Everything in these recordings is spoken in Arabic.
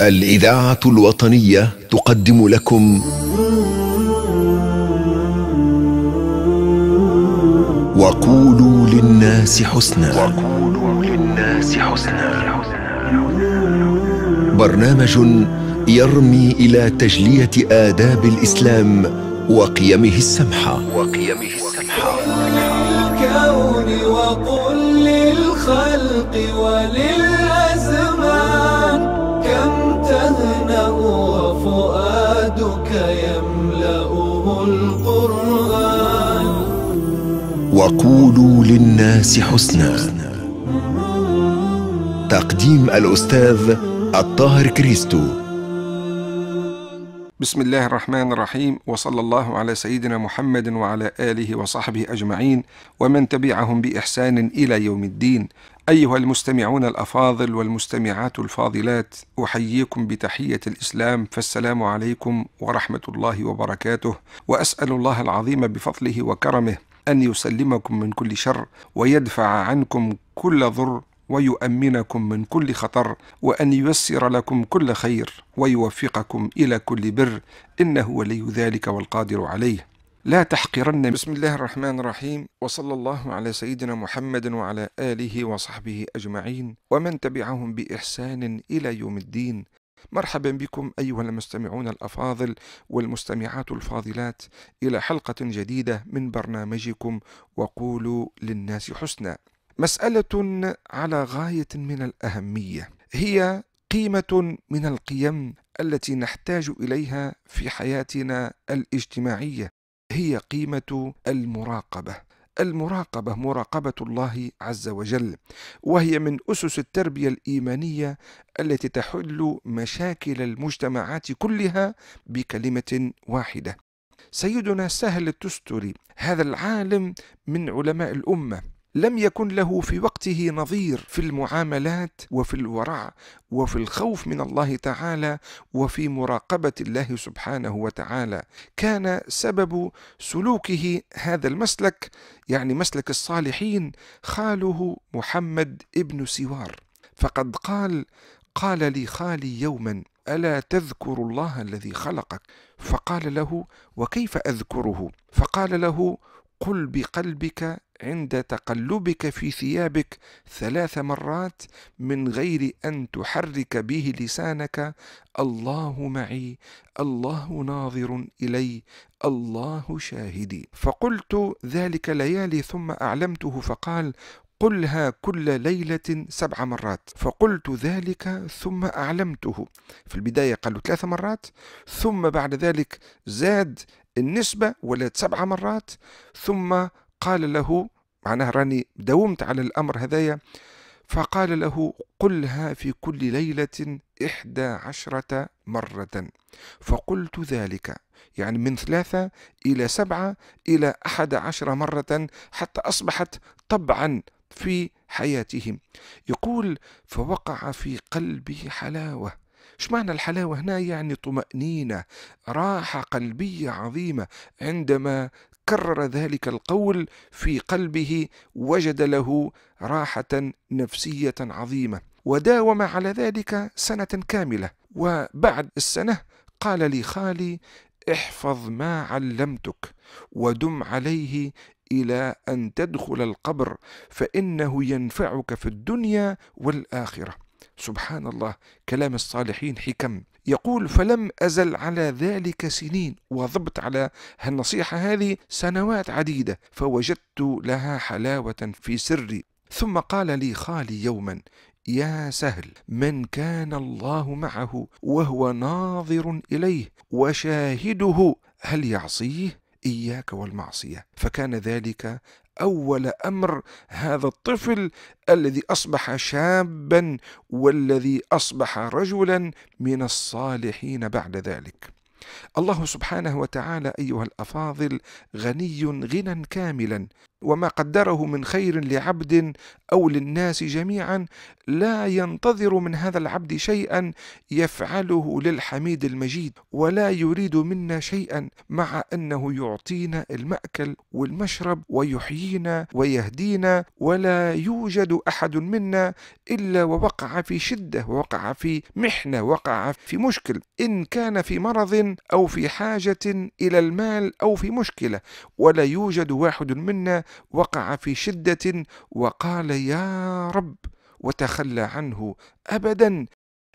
الإذاعة الوطنية تقدم لكم وقولوا للناس حسنا وقولوا للناس حسنا برنامج يرمي إلى تجلية آداب الإسلام وقيمه السمحة وقيمه السمحة للكون وقل للخلق ولل يملأه القرآن وقولوا للناس حسنا تقديم الأستاذ الطاهر كريستو بسم الله الرحمن الرحيم وصلى الله على سيدنا محمد وعلى آله وصحبه أجمعين ومن تبعهم بإحسان إلى يوم الدين أيها المستمعون الأفاضل والمستمعات الفاضلات أحييكم بتحية الإسلام فالسلام عليكم ورحمة الله وبركاته وأسأل الله العظيم بفضله وكرمه أن يسلمكم من كل شر ويدفع عنكم كل ضر ويؤمنكم من كل خطر وأن ييسر لكم كل خير ويوفقكم إلى كل بر إنه ولي ذلك والقادر عليه لا تحقرن بسم الله الرحمن الرحيم وصلى الله على سيدنا محمد وعلى آله وصحبه أجمعين ومن تبعهم بإحسان إلى يوم الدين مرحبا بكم أيها المستمعون الأفاضل والمستمعات الفاضلات إلى حلقة جديدة من برنامجكم وقولوا للناس حسنا مسألة على غاية من الأهمية هي قيمة من القيم التي نحتاج إليها في حياتنا الاجتماعية هي قيمة المراقبة المراقبة مراقبة الله عز وجل وهي من أسس التربية الإيمانية التي تحل مشاكل المجتمعات كلها بكلمة واحدة سيدنا سهل التستري هذا العالم من علماء الأمة لم يكن له في وقته نظير في المعاملات وفي الورع وفي الخوف من الله تعالى وفي مراقبه الله سبحانه وتعالى كان سبب سلوكه هذا المسلك يعني مسلك الصالحين خاله محمد ابن سوار فقد قال قال لي خالي يوما الا تذكر الله الذي خلقك فقال له وكيف اذكره فقال له قل بقلبك عند تقلبك في ثيابك ثلاث مرات من غير ان تحرك به لسانك الله معي الله ناظر الي الله شاهدي فقلت ذلك ليالي ثم اعلمته فقال قلها كل ليلة سبع مرات فقلت ذلك ثم أعلمته في البداية قالوا ثلاث مرات ثم بعد ذلك زاد النسبة ولات سبع مرات ثم قال له معناها راني داومت على الأمر هذايا فقال له قلها في كل ليلة إحدى عشرة مرة فقلت ذلك يعني من ثلاثة إلى سبعة إلى أحد عشر مرة حتى أصبحت طبعا في حياتهم يقول فوقع في قلبي حلاوة ايش معنى الحلاوه هنا يعني طمانينه راحه قلبيه عظيمه عندما كرر ذلك القول في قلبه وجد له راحه نفسيه عظيمه وداوم على ذلك سنه كامله وبعد السنه قال لي خالي احفظ ما علمتك ودم عليه الى ان تدخل القبر فانه ينفعك في الدنيا والاخره سبحان الله كلام الصالحين حكم يقول فلم أزل على ذلك سنين وضبط على هالنصيحة هذه سنوات عديدة فوجدت لها حلاوة في سري ثم قال لي خالي يوما يا سهل من كان الله معه وهو ناظر إليه وشاهده هل يعصيه إياك والمعصية فكان ذلك اول امر هذا الطفل الذي اصبح شابا والذي اصبح رجلا من الصالحين بعد ذلك الله سبحانه وتعالى ايها الافاضل غني غنى كاملا وما قدره من خير لعبد او للناس جميعا لا ينتظر من هذا العبد شيئا يفعله للحميد المجيد ولا يريد منا شيئا مع انه يعطينا الماكل والمشرب ويحيينا ويهدينا ولا يوجد احد منا الا ووقع في شده ووقع في محنه وقع في مشكل ان كان في مرض او في حاجه الى المال او في مشكله ولا يوجد واحد منا وقع في شده وقال يا رب وتخلى عنه ابدا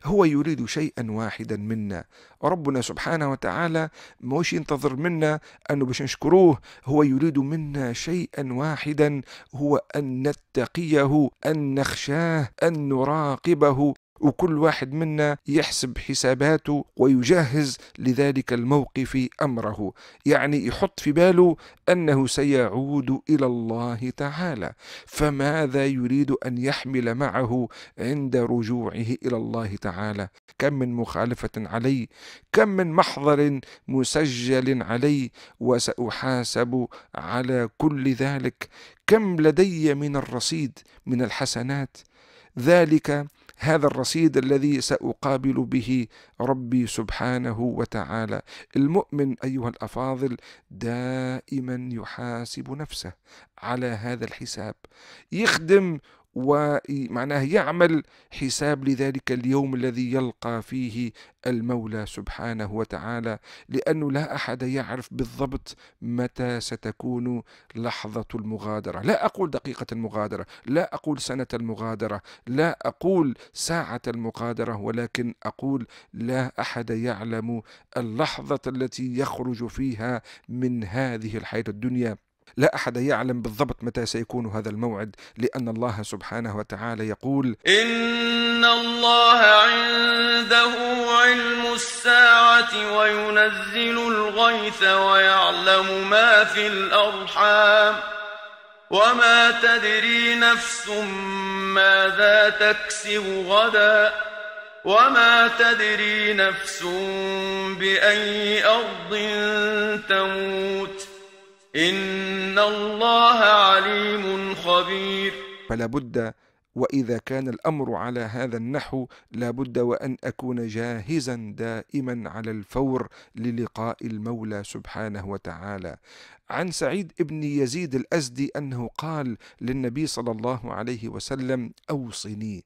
هو يريد شيئا واحدا منا ربنا سبحانه وتعالى مش ينتظر منا أنه باش نشكروه هو يريد منا شيئا واحدا هو أن نتقيه أن نخشاه أن نراقبه وكل واحد منا يحسب حساباته ويجهز لذلك الموقف امره يعني يحط في باله انه سيعود الى الله تعالى فماذا يريد ان يحمل معه عند رجوعه الى الله تعالى كم من مخالفه علي كم من محضر مسجل علي وساحاسب على كل ذلك كم لدي من الرصيد من الحسنات ذلك هذا الرصيد الذي ساقابل به ربي سبحانه وتعالى المؤمن ايها الافاضل دائما يحاسب نفسه على هذا الحساب يخدم ومعناه يعمل حساب لذلك اليوم الذي يلقى فيه المولى سبحانه وتعالى لأنه لا أحد يعرف بالضبط متى ستكون لحظة المغادرة لا أقول دقيقة المغادرة لا أقول سنة المغادرة لا أقول ساعة المغادرة ولكن أقول لا أحد يعلم اللحظة التي يخرج فيها من هذه الحياة الدنيا لا احد يعلم بالضبط متى سيكون هذا الموعد لان الله سبحانه وتعالى يقول ان الله عنده علم الساعه وينزل الغيث ويعلم ما في الارحام وما تدري نفس ماذا تكسب غدا وما تدري نفس باي ارض تموت ان الله عليم خبير فلا بد واذا كان الامر على هذا النحو لا بد وان اكون جاهزا دائما على الفور للقاء المولى سبحانه وتعالى عن سعيد بن يزيد الازدي انه قال للنبي صلى الله عليه وسلم اوصني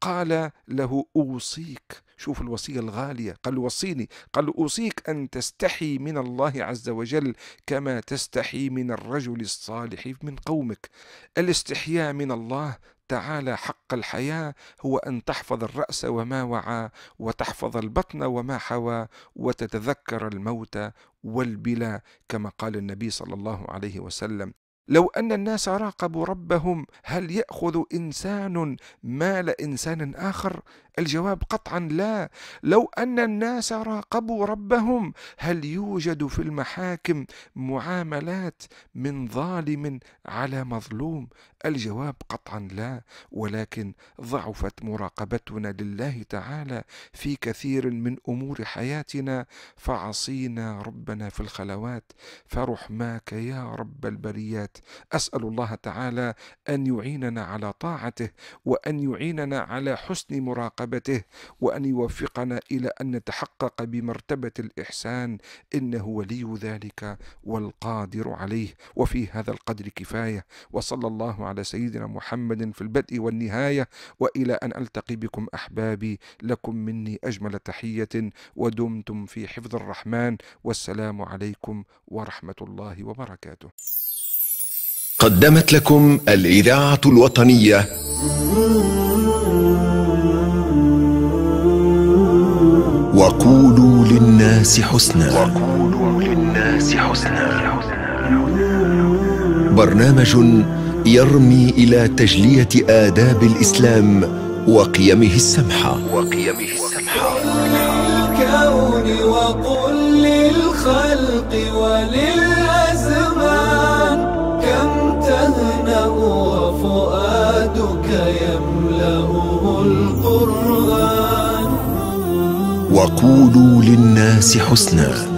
قال له اوصيك شوف الوصية الغالية قال وصيني قال أوصيك أن تستحي من الله عز وجل كما تستحي من الرجل الصالح من قومك الاستحياء من الله تعالى حق الحياة هو أن تحفظ الرأس وما وعى وتحفظ البطن وما حوى وتتذكر الموت والبلا كما قال النبي صلى الله عليه وسلم لو أن الناس راقبوا ربهم هل يأخذ إنسان مال إنسان آخر؟ الجواب قطعا لا، لو أن الناس راقبوا ربهم هل يوجد في المحاكم معاملات من ظالم على مظلوم؟ الجواب قطعا لا، ولكن ضعفت مراقبتنا لله تعالى في كثير من أمور حياتنا فعصينا ربنا في الخلوات فرحماك يا رب البريات أسأل الله تعالى أن يعيننا على طاعته وأن يعيننا على حسن مراقبته وأن يوفقنا إلى أن نتحقق بمرتبة الإحسان إنه ولي ذلك والقادر عليه وفي هذا القدر كفاية وصلى الله على سيدنا محمد في البدء والنهاية وإلى أن ألتقي بكم أحبابي لكم مني أجمل تحية ودمتم في حفظ الرحمن والسلام عليكم ورحمة الله وبركاته قدمت لكم الإذاعة الوطنية وقولوا للناس حسنا وقولوا للناس حسنا برنامج يرمي إلى تجلية آداب الإسلام وقيمه السمحة وقيمه السمحة للكون وقل للخلق ولل القرآن وقولوا للناس حسناً